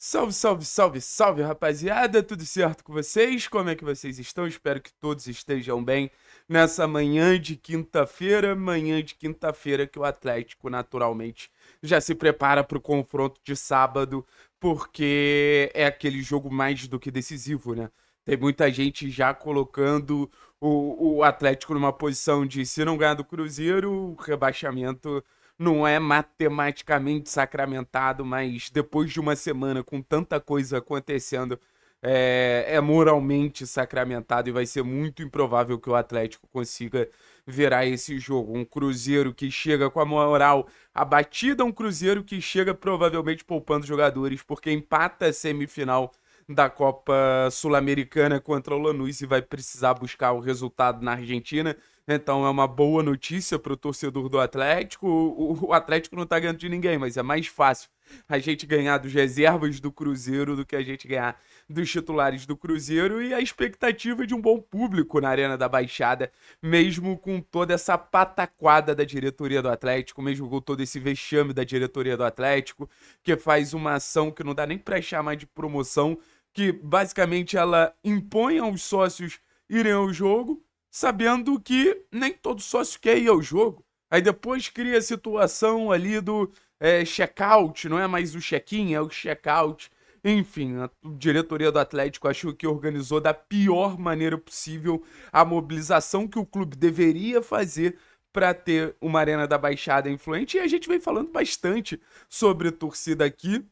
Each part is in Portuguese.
Salve, salve, salve, salve, rapaziada! Tudo certo com vocês? Como é que vocês estão? Espero que todos estejam bem nessa manhã de quinta-feira, manhã de quinta-feira que o Atlético naturalmente já se prepara para o confronto de sábado, porque é aquele jogo mais do que decisivo, né? Tem muita gente já colocando o, o Atlético numa posição de se não ganhar do Cruzeiro, o rebaixamento não é matematicamente sacramentado, mas depois de uma semana com tanta coisa acontecendo, é, é, moralmente sacramentado e vai ser muito improvável que o Atlético consiga virar esse jogo. Um Cruzeiro que chega com a moral abatida, um Cruzeiro que chega provavelmente poupando jogadores, porque empata a semifinal da Copa Sul-Americana contra o Lanús e vai precisar buscar o resultado na Argentina. Então é uma boa notícia para o torcedor do Atlético. O, Atlético não está ganhando de ninguém, mas é mais fácil a gente ganhar dos reservas do Cruzeiro do que a gente ganhar dos titulares do Cruzeiro e a expectativa de um bom público na Arena da Baixada, mesmo com toda essa pataquada da diretoria do Atlético, mesmo com todo esse vexame da diretoria do Atlético, que faz uma ação que não dá nem para chamar de promoção, que basicamente ela impõe aos sócios irem ao jogo sabendo que nem todo sócio quer ir ao jogo. Aí depois cria a situação ali do é, check-out, não é mais o check-in, é o check-out. Enfim, a diretoria do Atlético achou que organizou da pior maneira possível a mobilização que o clube deveria fazer para ter uma Arena da Baixada influente. E a gente vem falando bastante sobre torcida aqui,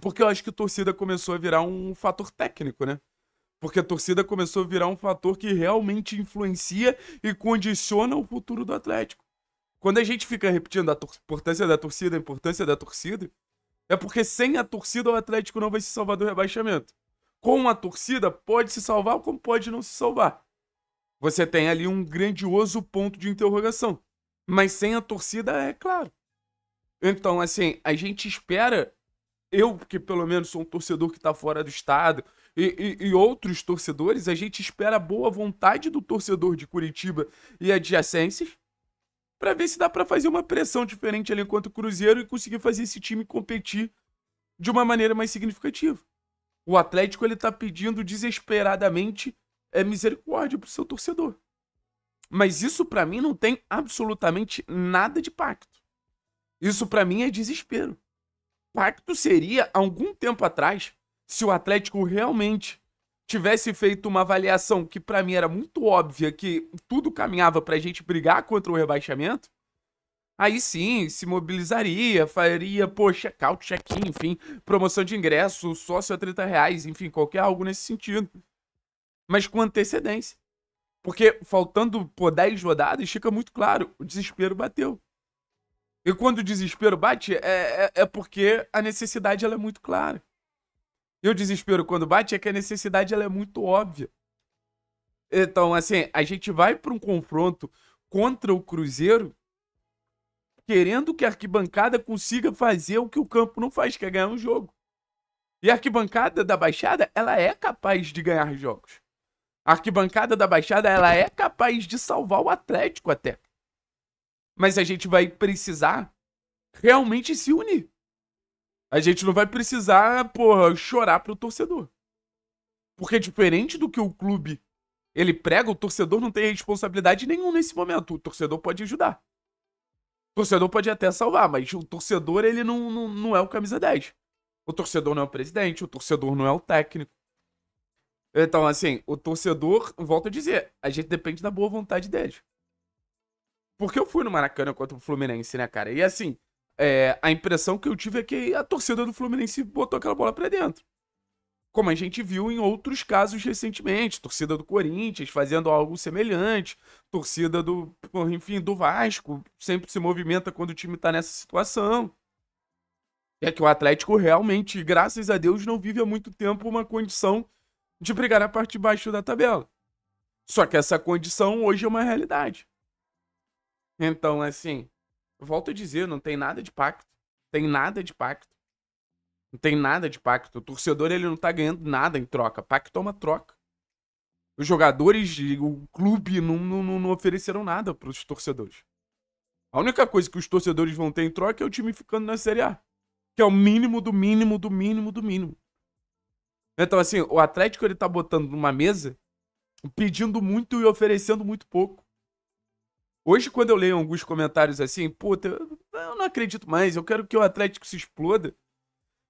porque eu acho que torcida começou a virar um fator técnico, né? Porque a torcida começou a virar um fator que realmente influencia e condiciona o futuro do Atlético. Quando a gente fica repetindo a importância da torcida, a importância da torcida, é porque sem a torcida o Atlético não vai se salvar do rebaixamento. Com a torcida, pode se salvar como pode não se salvar. Você tem ali um grandioso ponto de interrogação. Mas sem a torcida, é claro. Então, assim, a gente espera. Eu, que pelo menos sou um torcedor que está fora do estado, e, e, e outros torcedores. A gente espera a boa vontade do torcedor de Curitiba e adjacências para ver se dá para fazer uma pressão diferente ali enquanto Cruzeiro e conseguir fazer esse time competir de uma maneira mais significativa. O Atlético ele tá pedindo desesperadamente é, misericórdia pro seu torcedor. Mas isso para mim não tem absolutamente nada de pacto. Isso para mim é desespero. Pacto seria algum tempo atrás se o Atlético realmente tivesse feito uma avaliação que para mim era muito óbvia, que tudo caminhava para a gente brigar contra o rebaixamento, aí sim se mobilizaria, faria, poxa, check-out, check-in, enfim, promoção de ingresso, sócio a 30 reais, enfim, qualquer algo nesse sentido. Mas com antecedência. Porque faltando por 10 rodadas, fica muito claro, o desespero bateu. E quando o desespero bate, é, é, é porque a necessidade ela é muito clara. E o desespero quando bate é que a necessidade ela é muito óbvia. Então, assim, a gente vai para um confronto contra o Cruzeiro querendo que a arquibancada consiga fazer o que o campo não faz, que é ganhar um jogo. E a arquibancada da Baixada, ela é capaz de ganhar jogos. A arquibancada da Baixada, ela é capaz de salvar o Atlético até. Mas a gente vai precisar realmente se unir. A gente não vai precisar, porra, chorar pro torcedor. Porque diferente do que o clube ele prega, o torcedor não tem responsabilidade nenhuma nesse momento. O torcedor pode ajudar. O torcedor pode até salvar, mas o torcedor ele não, não, não é o camisa 10. O torcedor não é o presidente, o torcedor não é o técnico. Então, assim, o torcedor, volto a dizer, a gente depende da boa vontade dele. Porque eu fui no Maracanã contra o Fluminense, né, cara? E assim, é, a impressão que eu tive é que a torcida do Fluminense botou aquela bola para dentro. Como a gente viu em outros casos recentemente, torcida do Corinthians fazendo algo semelhante, torcida do, enfim, do Vasco, sempre se movimenta quando o time tá nessa situação. É que o Atlético realmente, graças a Deus, não vive há muito tempo uma condição de brigar a parte de baixo da tabela. Só que essa condição hoje é uma realidade. Então, assim, volto a dizer, não tem nada de pacto. Tem nada de pacto. Não tem nada de pacto. O torcedor ele não tá ganhando nada em troca. Pacto é uma troca. Os jogadores, o clube não, não, não ofereceram nada para os torcedores. A única coisa que os torcedores vão ter em troca é o time ficando na Série A. Que é o mínimo do mínimo do mínimo do mínimo. Então, assim, o Atlético ele tá botando numa mesa pedindo muito e oferecendo muito pouco. Hoje, quando eu leio alguns comentários assim, puta, eu não acredito mais, eu quero que o Atlético se exploda.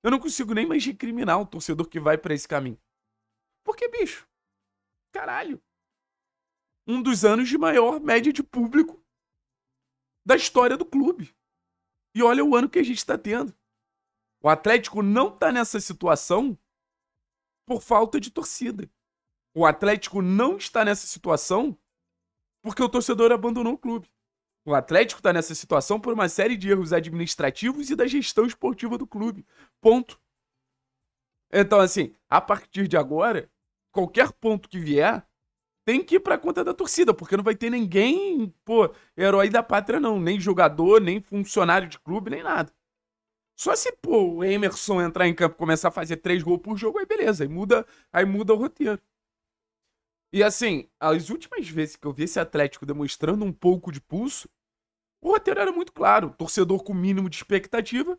Eu não consigo nem mais recriminar o torcedor que vai para esse caminho. Porque, bicho, caralho. Um dos anos de maior média de público da história do clube. E olha o ano que a gente está tendo. O Atlético não está nessa situação por falta de torcida. O Atlético não está nessa situação porque o torcedor abandonou o clube. O Atlético está nessa situação por uma série de erros administrativos e da gestão esportiva do clube. Ponto. Então, assim, a partir de agora, qualquer ponto que vier tem que ir pra conta da torcida, porque não vai ter ninguém, pô, herói da pátria, não. Nem jogador, nem funcionário de clube, nem nada. Só se, pô, o Emerson entrar em campo e começar a fazer três gols por jogo, aí beleza, aí muda, aí muda o roteiro. E assim, as últimas vezes que eu vi esse Atlético demonstrando um pouco de pulso, o roteiro era muito claro. Torcedor com o mínimo de expectativa,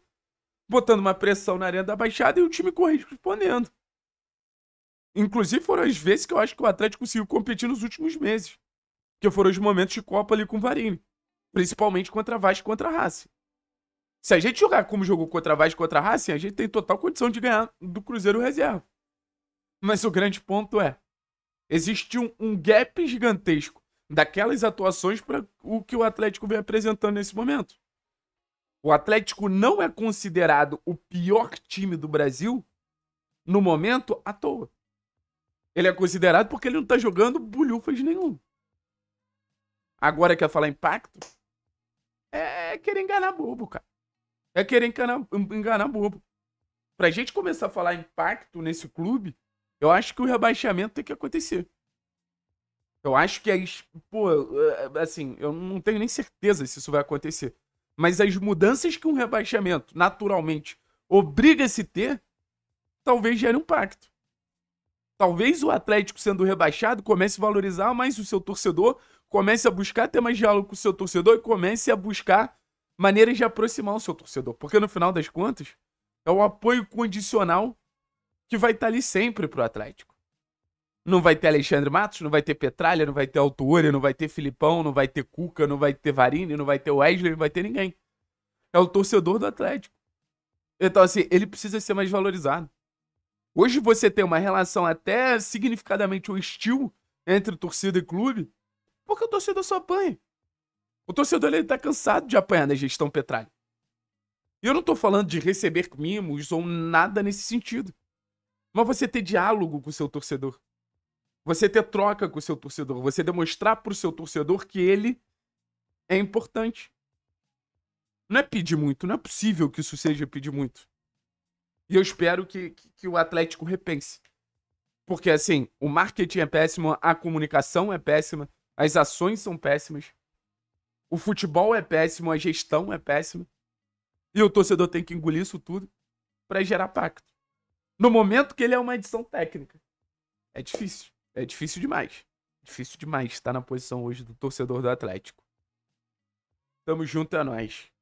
botando uma pressão na arena da baixada e o time correspondendo. Inclusive foram as vezes que eu acho que o Atlético conseguiu competir nos últimos meses. Que foram os momentos de Copa ali com o Varini. Principalmente contra a Vasco e contra a Racing. Se a gente jogar como jogou contra a Vasco e contra a Racing, a gente tem total condição de ganhar do Cruzeiro reserva. Mas o grande ponto é, Existe um, um gap gigantesco daquelas atuações para o que o Atlético vem apresentando nesse momento. O Atlético não é considerado o pior time do Brasil no momento à toa. Ele é considerado porque ele não tá jogando bolhufas nenhum. Agora quer falar impacto? É, é querer enganar bobo, cara. É querer enganar, enganar bobo. Pra gente começar a falar impacto nesse clube, eu acho que o rebaixamento tem que acontecer. Eu acho que as. Pô, é, assim, eu não tenho nem certeza se isso vai acontecer. Mas as mudanças que um rebaixamento, naturalmente, obriga-se a ter, talvez gere um pacto. Talvez o Atlético, sendo rebaixado, comece a valorizar mais o seu torcedor, comece a buscar ter mais diálogo com o seu torcedor e comece a buscar maneiras de aproximar o seu torcedor. Porque no final das contas, é o apoio condicional que vai estar tá ali sempre pro Atlético. Não vai ter Alexandre Matos, não vai ter Petralha, não vai ter Altuori, não vai ter Filipão, não vai ter Cuca, não vai ter Varini, não vai ter Wesley, não vai ter ninguém. É o torcedor do Atlético. Então, assim, ele precisa ser mais valorizado. Hoje você tem uma relação até significadamente hostil entre torcida e clube, porque o torcedor só apanha. O torcedor ele tá cansado de apanhar na gestão Petralha. E eu não tô falando de receber mimos ou nada nesse sentido. Mas você ter diálogo com o seu torcedor. Você ter troca com o seu torcedor. Você demonstrar pro seu torcedor que ele é importante. Não é pedir muito. Não é possível que isso seja pedir muito. E eu espero que, que, que o Atlético repense. Porque, assim, o marketing é péssimo, a comunicação é péssima, as ações são péssimas, o futebol é péssimo, a gestão é péssima. E o torcedor tem que engolir isso tudo para gerar pacto. No momento que ele é uma edição técnica. É difícil. É difícil demais. Difícil demais estar na posição hoje do torcedor do Atlético. Tamo junto, é nóis.